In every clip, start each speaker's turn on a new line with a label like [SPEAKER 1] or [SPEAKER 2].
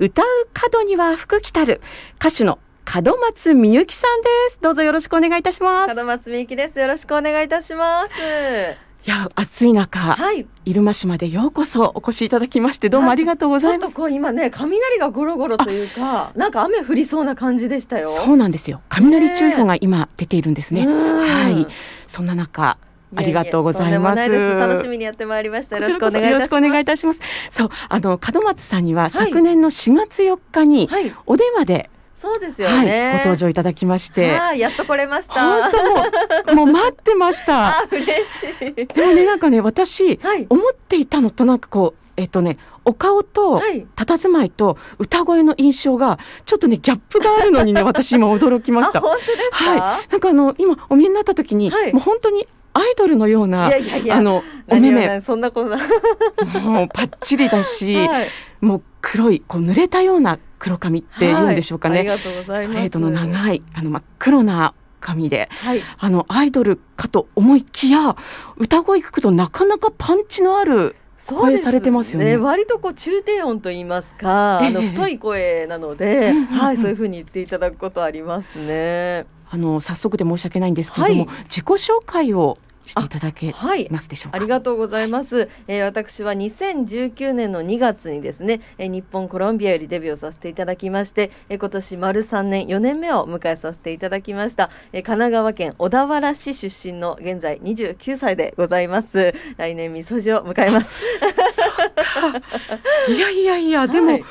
[SPEAKER 1] 歌う角には福来たる歌手の門松みゆきさ
[SPEAKER 2] んですどうぞよろしくお願いいたします門松みゆきですよろしくお願いいたします
[SPEAKER 1] いや暑い中、はい、入間市までようこそお越しいただきましてどうもありがとうございます、はい、こ
[SPEAKER 2] う今ね雷がゴロゴロというかなんか雨降りそうな感じでしたよそうな
[SPEAKER 1] んですよ雷注意報が今出ているんですね、ねはいそんな中ありがとうございます。楽しみ
[SPEAKER 2] にやってまいりました。よろしくお願いよろしくお願
[SPEAKER 1] いいたします。そう、あの門松さんには、昨年の4月4日にお電話で、
[SPEAKER 2] そうですよね、はい、ご登場
[SPEAKER 1] いただきまして、
[SPEAKER 2] やっと来れました
[SPEAKER 1] もう待ってました 嬉し
[SPEAKER 2] いでもねなん
[SPEAKER 1] かね私、はい、思っていたのとなんかこうえっとねお顔と佇まいと歌声の印象がちょっとねギャップがあるのにね私今驚きました。本
[SPEAKER 2] 当ですか、はい、
[SPEAKER 1] なんかあの今お見えになった時に、はい、もう本当にアイドルのような、あの、お目目。そんなこともう、パッチリだし、はい、もう黒い、こう、濡れたような黒髪って言うんでしょうかね。はい、ストレートの長い、あの、真っ黒な髪で、はい、あの、アイドルかと思いきや、歌声聞くとなかなかパンチのある、声されてますよね、ね、
[SPEAKER 2] 割とこう中低音と言いますか、えー、あの太い声なので、はいそういうふうに言っていただくことありますね。
[SPEAKER 1] あの早速で申し訳ないんですけれども、はい、自己紹介をしていただけますでしょ
[SPEAKER 2] うかあはい、ありがとうございます、はい、えー、私は2019年の2月にですね、えー、日本コロンビアよりデビューをさせていただきまして、えー、今年丸3年4年目を迎えさせていただきました、えー、神奈川県小田原市出身の現在29歳でございます来年みそじを迎えますいやいやいや でも、
[SPEAKER 1] はい、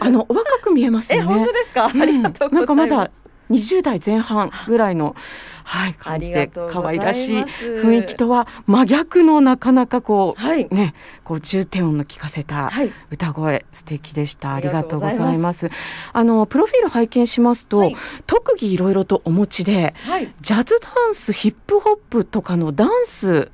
[SPEAKER 1] あの若く見えます、ね、え本当ですか、うん、ありがとうなんかまだ20代前半ぐらいのはい、感じで可愛らしい雰囲気とは真逆のなかなかこう、はい、ねこう重低音の聞かせた歌声、はい、素敵でしたありがとうございますあのプロフィール拝見しますと、はい、特技いろいろとお持ちで、ジャズダンスヒップホップとかのダンス、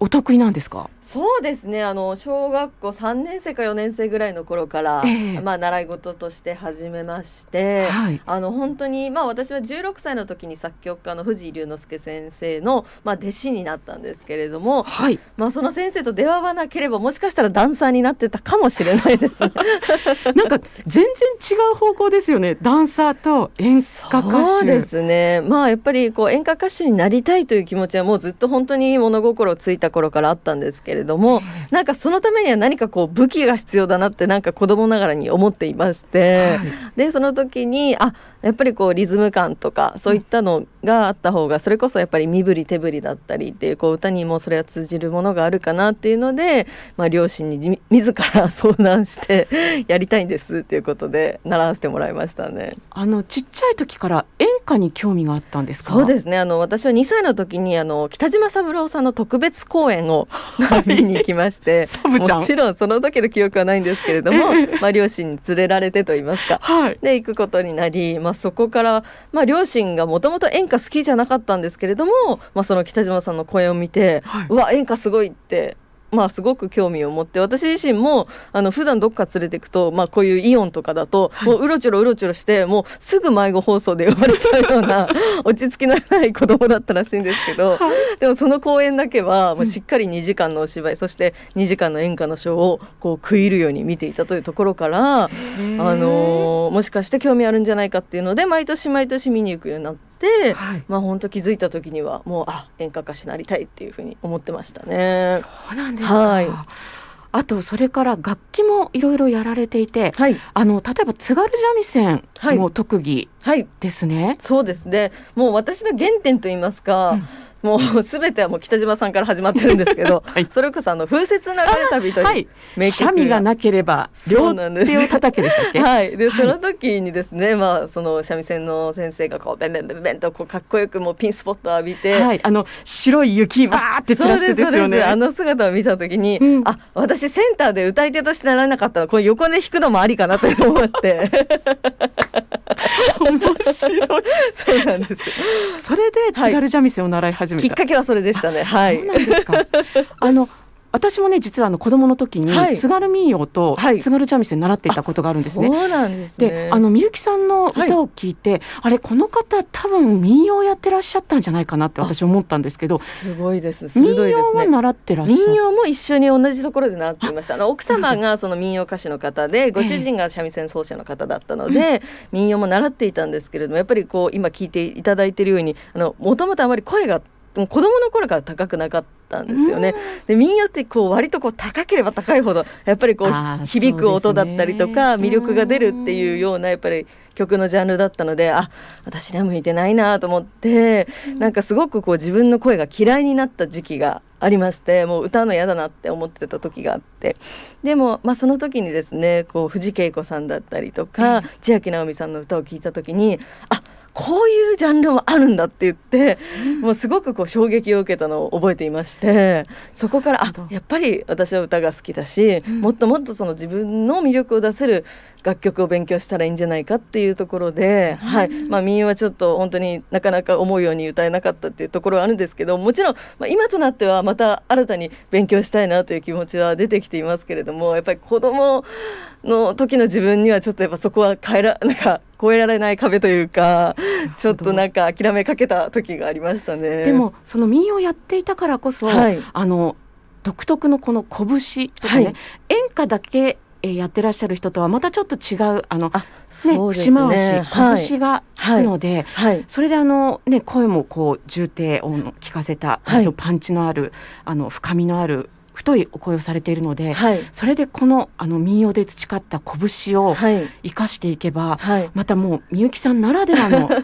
[SPEAKER 1] お得意なんですか
[SPEAKER 2] そうですねあの小学校3年生か4年生ぐらいの頃から、えー、まあ、習い事として始めまして、はい、あの本当に、まあ、私は16歳の時に作曲家の藤井龍之介先生の、まあ、弟子になったんですけれども、はい、まあ、その先生と出会わなければもしかしたらダンサーになってたかもしれないですね。なんか全然違う方向ですよねダンサーと演歌そうですね、まあ、やっぱりこう演歌歌手になりたいという気持ちはもうずっと本当に物心ついた頃からあったんですけどけれどもなんかそのためには何かこう武器が必要だなってなんか子供ながらに思っていまして、はい、でその時にあやっぱりこうリズム感とかそういったのがあった方がそれこそやっぱり身振り手振りだったりっていうこう歌にもそれは通じるものがあるかなっていうので、まあ、両親に自ら相談してやりたいんですっていうことで習わせてもらいましたね。あのちっちゃい時から演化に興味があったんですかそうですねあの私は2歳の時にあの北島三郎さんの特別公演を 見に行きまして もちろんその時の記憶はないんですけれども、まあ、両親に連れられてと言いますか、はい、で行くことになり、まあ、そこから、まあ、両親がもともと演歌好きじゃなかったんですけれども、まあ、その北島さんの公演を見て、はい、うわ演歌すごいってまあ、すごく興味を持って私自身もあの普段どっか連れてくと、まあ、こういうイオンとかだと、はい、もううろちょろうろちょろしてもうすぐ迷子放送で呼ばれちゃうような 落ち着きのない子供だったらしいんですけど、はい、でもその公演だけは、まあ、しっかり2時間のお芝居、うん、そして2時間の演歌のショーをこう食い入るように見ていたというところからあのもしかして興味あるんじゃないかっていうので毎年毎年見に行くようになって。、はい、まあ本当気づいた時にはもうあ演歌歌手になりたいっていうふうに思ってましたね。
[SPEAKER 1] そうなんですか、はいあとそれから楽器もいろいろやられていて、
[SPEAKER 2] はい、あの例えば津軽三味線も特技ですね、はいはい、そうですねもう私の原点といいますか、うん、もうすべてはもう北島さんから始まってるんですけど、はい、それこそあの風雪流れ旅という名曲が、はい、がなければ両手を叩け
[SPEAKER 1] でしたっけは
[SPEAKER 2] いで、はい、その時にですねまあその三味線の先生がこうベンベンベンベンとこうかっこよくもうピンスポット浴びて、はい、あの白い雪わーって散らしてですよねあの姿を見た時に、うん、あ私センターで歌い手としてならなかったらこれ横で弾くのもありかなと思って面白い。そうなんです。それで津軽
[SPEAKER 1] 三味線を習い始めた、はい、きっか
[SPEAKER 2] けはそれでしたね。はい。
[SPEAKER 1] あの私もね実はあの子供の時に、津軽民謡と、津軽三味線習っていたことがあるんですね。そうなん
[SPEAKER 2] です、ね、あの
[SPEAKER 1] みゆきさんの歌を聞いて、はい、あれこの方多分民謡やってらっしゃったんじゃないかなって私思ったんですけどす
[SPEAKER 2] ごいです、ね、民謡は
[SPEAKER 1] 習ってらっしゃ民謡
[SPEAKER 2] も一緒に同じところで習っていました あの奥様がその民謡歌手の方で ご主人が三味線奏者の方だったので、ええ、民謡も習っていたんですけれどもやっぱりこう今聞いていただいているようにもともとあまり声がもう子供の頃から高くなかったんですよね。で民謡ってこう割とこう高ければ高いほどやっぱりこう響く音だったりとか、魅力が出るっていうようなやっぱり曲のジャンルだったのであ私には向いてないなと思って、なんかすごくこう自分の声が嫌いになった時期がありましてもう歌うの嫌だなって思ってた時があってでも、まあ、その時にですねこう藤恵子さんだったりとか、千秋直美さんの歌を聴いた時にあこういうジャンルもあるんだって言って、もうすごくこう衝撃を受けたのを覚えていましてそこからあやっぱり私は歌が好きだし、もっともっとその自分の魅力を出せる楽曲を勉強したらいいんじゃないかっていうところで、はいまあ、民謡はちょっと本当になかなか思うように歌えなかったっていうところはあるんですけどもちろん、まあ、今となってはまた新たに勉強したいなという気持ちは出てきていますけれどもやっぱり子供の時の自分にはちょっとやっぱそこは変えらなんか超えられない壁というか ちょっとなんか諦めかけた時がありましたね。でも
[SPEAKER 1] その民謡をやっていたからこそ、はい、あの独特のこの拳とかね、はい、演歌だけやってらっしゃる人とはまたちょっと違うあのあ、ね、節回し拳が効くの
[SPEAKER 2] で、はいはい
[SPEAKER 1] はい、それであの、ね、声もこう重低音を聞かせた、パンチのあるあの深みのある太いお声をされているので、はい、それでこのあの民謡で培った拳を生かしていけば、はい、またもうみゆきさんならではの あ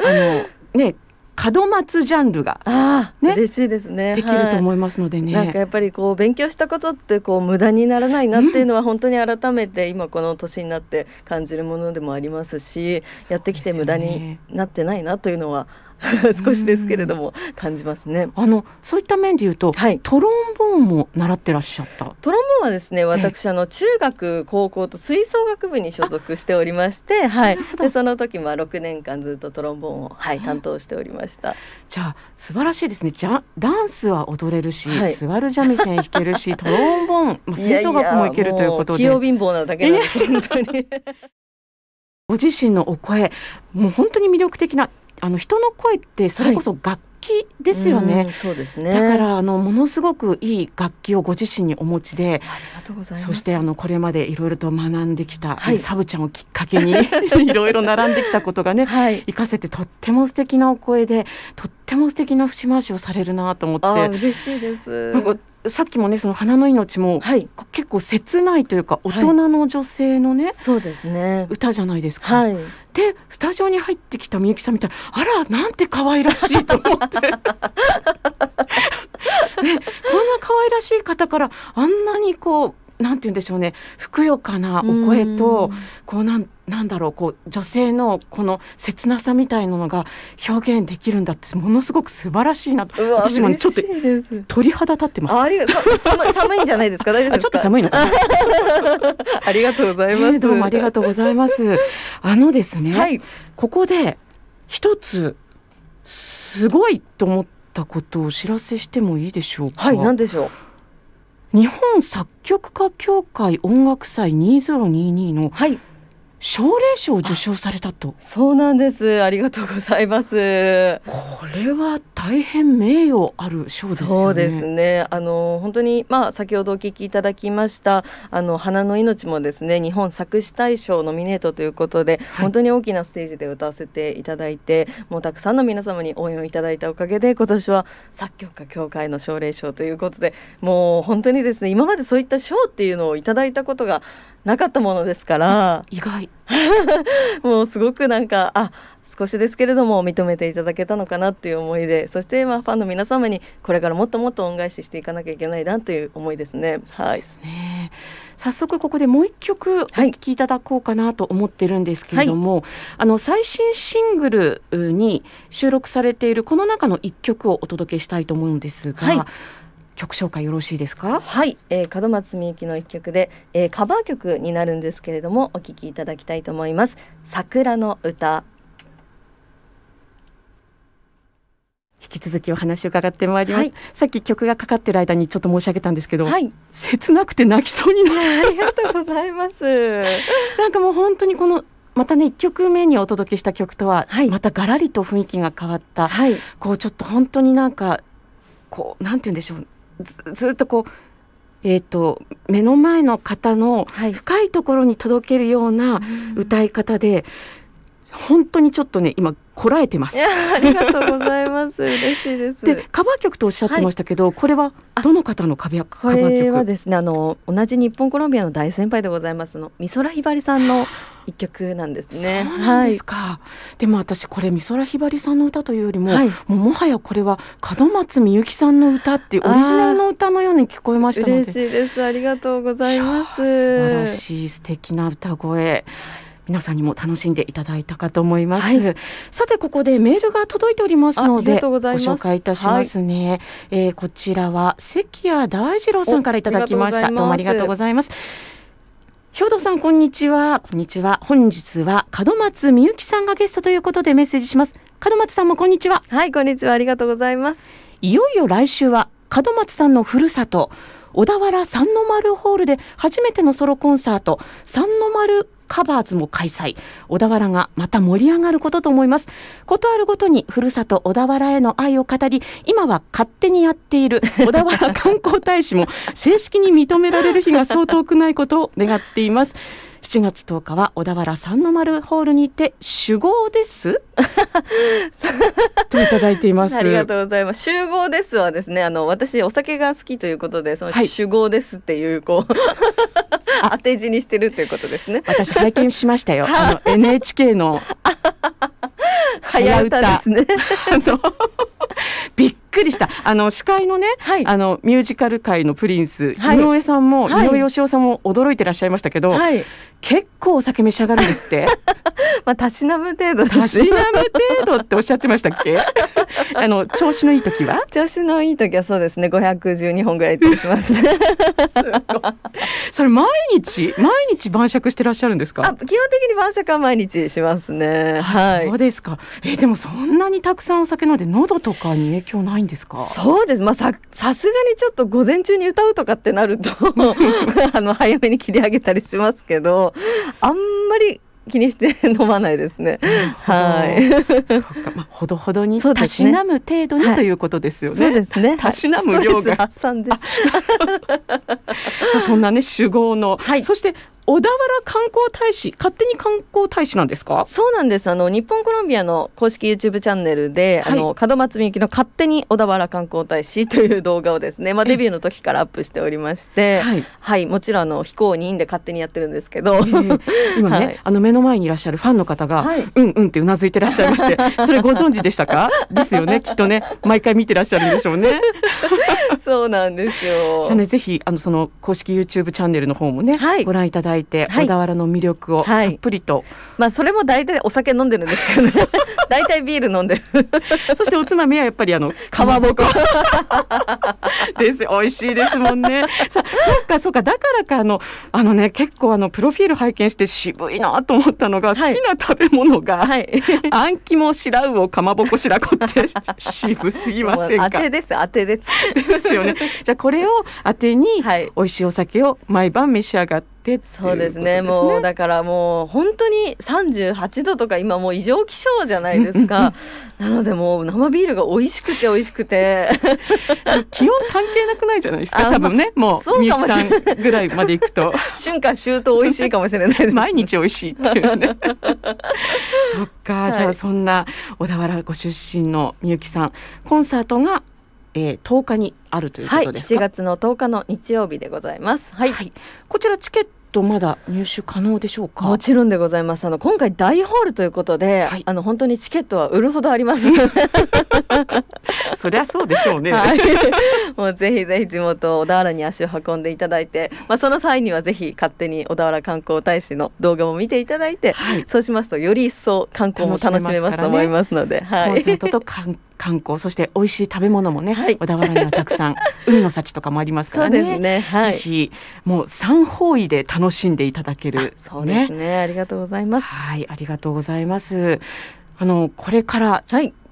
[SPEAKER 1] のね門松ジャンルが、
[SPEAKER 2] ね、嬉しいですねできると思いますのでね、はい、なんかやっぱりこう勉強したことってこう無駄にならないなっていうのは本当に改めて今この年になって感じるものでもありますし、うん、やってきて無駄になってないなというのは 少しですけれども感じますね。あ
[SPEAKER 1] のそういった面で言うと、はい、トロンボンも習ってらっしゃった
[SPEAKER 2] トロンボーンはですね私あの中学高校と吹奏楽部に所属しておりましてはいでその時まあ6年間ずっとトロンボーンを、はい、担当しておりました
[SPEAKER 1] じゃあ素晴らしいですねじゃダンスは踊れるし、はい、津軽三味線弾けるし トロンボーン、まあ、吹奏楽もいけるということでい貧
[SPEAKER 2] 乏なだけなんです本当に
[SPEAKER 1] ご自身のお声もう本当に魅力的なあの人の声ってそれこそ楽
[SPEAKER 2] 器ですよね。うそうですねだから
[SPEAKER 1] あのものすごくいい楽器をご自身にお持ちでそしてあのこれまでいろいろと学んできた、はい、サブちゃんをきっかけに いろいろ並んできたことがね、はい、活かせてとっても素敵なお声でとっても素敵な節回しをされるなと思って嬉しいです。さっきもねその花の命も、はい、結構切ないというか大人の女性のね、はい、そうですね歌じゃないですか、はい、でスタジオに入ってきたみゆきさんみたいあらなんて可愛らしいと思って ね、こんな可愛らしい方からあんなにこうなんて言うんでしょうねふくよかなお声とこうなんてなんだろうこう女性のこの切なさみたいなのが表現できるんだってものすごく素晴らしいなと私も、ね、ちょっと鳥肌立ってますあり
[SPEAKER 2] がとう寒いんじゃないですか大丈夫ちょっと寒いの ありがとうございます、えー、ど
[SPEAKER 1] うもありがとうございますあのですね、はい、ここで一つすごいと思ったことをお知らせしてもいいでしょうかはい何でしょう日本作曲家協会音楽祭2022の、はい「奨励賞を受賞されたと
[SPEAKER 2] そうなんですありがとうございますこれは大変名誉ある賞ですねそうですねあの本当にまあ先ほどお聞きいただきましたあの花の命もですね日本作詞大賞ノミネートということで、はい、本当に大きなステージで歌わせていただいてもうたくさんの皆様に応援をいただいたおかげで今年は作曲家協会の奨励賞ということでもう本当にですね今までそういった賞っていうのをいただいたことがなかったものですから意外 もうすごくなんかあ少しですけれども認めていただけたのかなっていう思いでそしてまあファンの皆様にこれからもっともっと恩返ししていかなきゃいけないなという思いですね。はい、ね早速ここでもう一曲お聴きいた
[SPEAKER 1] だこうかなと思ってるんですけれども、はい、あの最新シングルに
[SPEAKER 2] 収録されているこの中の一曲をお届けしたいと思うんですが、はい曲紹介よろしいですかはい、えー、門松みゆきの一曲で、えー、カバー曲になるんですけれどもお聞きいただきたいと思います桜の歌
[SPEAKER 1] 引き続きお話を伺ってまいります、はい、さ
[SPEAKER 2] っき曲がかかってる間にちょっと
[SPEAKER 1] 申し上げたんですけど、はい、切なくて泣き
[SPEAKER 2] そうになる ありがとうございます
[SPEAKER 1] なんかもう本当にこのまたね1曲目にお届けした曲とは、はい、またがらりと雰囲気が変わった、はい、こうちょっと本当になんかこうなんて言うんでしょうずっとこうえーと、目の前の方の深いところに届けるような歌い方で、はい本当にちょっとね今こらえてます。ありがとうござい
[SPEAKER 2] ます。嬉しいです。でカバー曲とおっしゃってましたけど、はい、これはどの方のカバー曲？これはですねあの同じ日本コロンビアの大先輩でございますの美空ひばりさんの一曲なんですね。そうなんですか。はい、でも私これ
[SPEAKER 1] 美空ひばりさんの歌というよりも、はい、もうもはやこれは門松みゆきさんの歌っていうオリジナルの歌のように聞こえましたので。嬉しいで
[SPEAKER 2] す。ありがとうございます。素晴らし
[SPEAKER 1] い素敵な歌声。皆さんにも楽しんでいただいたかと思います、はい、さてここでメールが届いておりますのでご紹介いたしますね、はい、えー、こちらは関谷大二郎さんからいただきましたどうもありがとうございます兵藤さんこんにちはこんにちは本日は門松美幸さんがゲストということでメッセージします門松さんもこんにちははいこんにちはありがとうございますいよいよ来週は門松さんのふるさと小田原三の丸ホールで初めてのソロコンサート三の丸カバーズも開催小田原がまた盛り上がることと思いますことあるごとにふるさと小田原への愛を語り今は勝手にやっている小田原観光大使も正式に認められる日がそう遠くないことを願っています7月10日は小田原三の丸ホールにて集合ですといただいています ありがと
[SPEAKER 2] うございます集合ですはですねあの私お酒が好きということでその集合ですっていうこう、はい、当て字にしてるということですね私
[SPEAKER 1] 拝見しましたよ あの NHK の
[SPEAKER 2] 早歌ですねあの
[SPEAKER 1] くりした。あの司会のね、はい、あのミュージカル界のプリンス、はい、井上さんも、はい、井上芳雄さんも驚いてらっしゃいましたけど、結構
[SPEAKER 2] お酒召し上がるんですって。まあたしなむ程度。たしなむ
[SPEAKER 1] 程度っておっしゃってましたっけ？あの調子のいい時は？
[SPEAKER 2] 調子のいい時はそうですね、五百十二本ぐらい出し
[SPEAKER 1] ます、それ毎日毎日晩酌してらっしゃるんです
[SPEAKER 2] か？基本的に晩酌は毎日しますね。はい。そうですか。えー、でもそんなにたくさんお酒飲んで喉とかに影響ないないんですかそうです、まあ、ささすがにちょっと午前中に歌うとかってなると あの早めに切り上げたりしますけどあんまり気にして飲まないですね。はい。そうか、まあ、ほどほ
[SPEAKER 1] どに、たしなむ程度に、ということですよね。そうですね。たしなむ量が。はい、そんなね、酒豪の、はい、そして小田原観光大
[SPEAKER 2] 使勝手に観光大使なんですかそうなんですあの日本コロンビアの公式 YouTube チャンネルで、はい、あの門松みゆきの勝手に小田原観光大使という動画をですね まあデビューの時からアップしておりまして、はい、はい、もちろんあの非公認で勝手にやってるんですけど、えー、
[SPEAKER 1] 今ね、はい、あの目の前にいらっしゃるファンの方が、うんうんってうなずいてらっしゃいまして それご存知でしたかですよねきっとね毎回見てらっしゃるんでしょうね
[SPEAKER 2] そうなんですよ
[SPEAKER 1] じゃあねぜひあのその公式 YouTube チャンネルの方もね、はい、ご覧いただだいて、はい、小田原の魅力
[SPEAKER 2] をたっぷりと、はい、まあそれも大体お酒飲んでるんですけどね 大体ビール飲んでる
[SPEAKER 1] そしておつまみはやっぱりあのかまぼこです美味しいですもんねさそうかそうかだからかあのあのね結構あのプロフィール拝見して渋いなと思ったのが、はい、好きな食べ物が、はい、あんらうをかまぼこ白子って渋すぎませんか当てです当てですですよねじゃこれを
[SPEAKER 2] 当てに、はい、美味しいお酒を毎晩召し上がってってそうですね、ね、もうだからもう本当に38度とか今もう異常気象じゃないですか なのでもう生ビールが美味しくて美味しくて気温関係なくないじゃないですか多分ねもうみゆきさん
[SPEAKER 1] ぐらいまでいくと
[SPEAKER 2] 春夏秋冬美味しいかもしれない毎日美味しいっていうね
[SPEAKER 1] そっか、はい、じゃあそんな小田原ご出身のみゆきさんコンサートがえー、1日にあるということですはい、
[SPEAKER 2] 月の1日の日曜日でございます。はい、はい、こちらチケットまだ入手可能でしょうか。もちろんでございます。あの今回大ホールということで、はい、あの本当にチケットは売るほどあります。そりゃそうでしょうね。はい、もうぜひぜひ地元小田原に足を運んでいただいて、まあその際にはぜひ勝手に小田原観光大使の動画も見ていただいて、そうしますとより一層観光も楽しめますと思いますので、ね、はい。コンサートと
[SPEAKER 1] 観光観光そして美味しい食べ物もね、はい、小田原にはたくさん 海の幸とかもありますからね、ねはい、ぜひもう三方位で楽しんでいただけるそうですね、ね、ありがとうございますはいありがとうございますあのこれから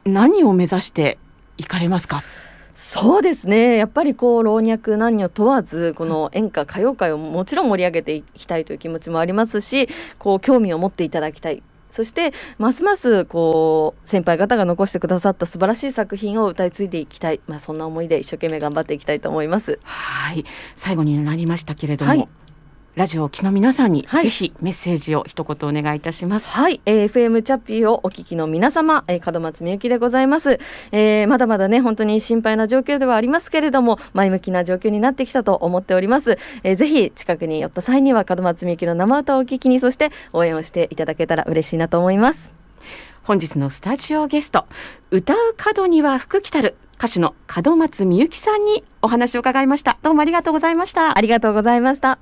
[SPEAKER 1] 何を目指して行かれますか、
[SPEAKER 2] そうですねやっぱりこう老若男女問わずこの演歌歌謡界をもちろん盛り上げていきたいという気持ちもありますしこう興味を持っていただきたいそしてますますこう先輩方が残してくださった素晴らしい作品を歌い継いでいきたい、まあ、そんな思いで一生懸命頑張っていきたいと思います。は
[SPEAKER 1] い最後になりましたけれども、はいラジオを機の皆さんに、はい、ぜひメッセージを
[SPEAKER 2] 一言お願いいたします。はい、えー、FM チャッピーをお聞きの皆様、えー、門松みゆきでございます、えー。まだまだね、本当に心配な状況ではありますけれども、前向きな状況になってきたと思っております。えー、ぜひ近くに寄った際には、門松みゆきの生歌をお聞きに、そして応援をしていただけたら嬉しいなと思います。本日のスタジオゲスト、
[SPEAKER 1] 歌う角には福来たる歌手の門松みゆきさんにお話を伺いました。どうもありがとうございました。ありがとうございました。